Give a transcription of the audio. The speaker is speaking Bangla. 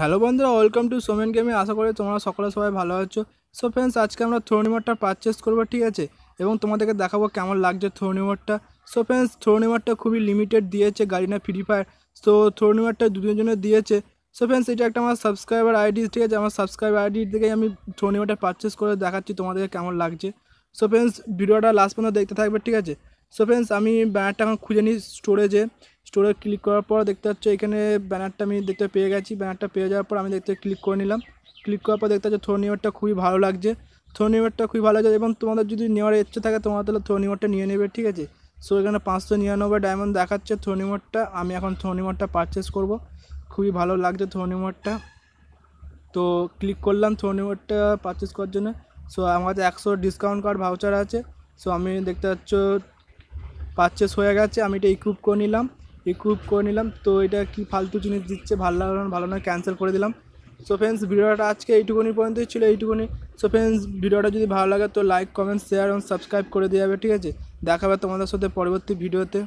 হ্যালো বন্ধুরা ওয়েলকাম টু সোমেন গেমে আশা করি তোমরা সকলে সবাই ভালো আছো সো ফ্রেন্ডস আজকে আমরা থ্রোনিমোটটা পারচেস করবো ঠিক আছে এবং তোমাদেরকে দেখাবো কেমন লাগছে থ্রোনিমোটটা সো ফ্রেন্ডস থ্রোনিমোটটা খুবই লিমিটেড দিয়েছে না ফ্রি ফায়ার সো থ্রোনিমোটটা দুজনের জন্য দিয়েছে সো ফ্রেন্ডস এটা একটা আমার সাবস্ক্রাইবার আইডি ঠিক আছে আমার সাবস্ক্রাইবার আইডি দিকেই আমি নিমারটা পারচেস করে দেখাচ্ছি তোমাদেরকে কেমন লাগছে সো ফ্রেন্ডস ভিডিওটা লাস্ট পর্যন্ত দেখতে থাকবে ঠিক আছে সো ফ্রেন্ডস আমি ব্যানারটা এখন খুঁজে নিই স্টোরেজে স্টোরে ক্লিক করার পর দেখতে পাচ্ছ এখানে ব্যানারটা আমি দেখতে পেয়ে গেছি ব্যানারটা পেয়ে যাওয়ার পর আমি দেখতে ক্লিক করে নিলাম ক্লিক করার পর দেখতে পাচ্ছ থ্রো খুবই ভালো লাগছে থ্রো খুবই ভালো লাগছে এবং তোমাদের যদি নেওয়ার ইচ্ছে থাকে তোমরা তাহলে থ্রো নিয়ে নেবে ঠিক আছে সো এখানে পাঁচশো নিরানব্বই ডায়মন্ড দেখাচ্ছে থ্রো আমি এখন থ্রো পারচেস করব খুবই ভালো লাগছে থ্রো তো ক্লিক করলাম থ্রো পারচেস করার জন্য সো আমার একশো ডিসকাউন্ট কার্ড ভাউচার আছে সো আমি দেখতে পাচ্ছ পারচেস হয়ে গেছে আমি এটা ইকুইপ করে নিলাম ইকুইপ করে নিলাম তো এটা কি ফালতু জিনিস দিচ্ছে ভালো লাগলো না ভালো না ক্যান্সেল করে দিলাম সো ফ্রেন্ডস ভিডিওটা আজকে এইটুকুনি পর্যন্তই ছিল এইটুকুনি সো ফ্রেন্ডস ভিডিওটা যদি ভালো লাগে তো লাইক কমেন্ট শেয়ার এবং সাবস্ক্রাইব করে দিয়ে যাবে ঠিক আছে দেখাবে তোমাদের সাথে পরবর্তী ভিডিওতে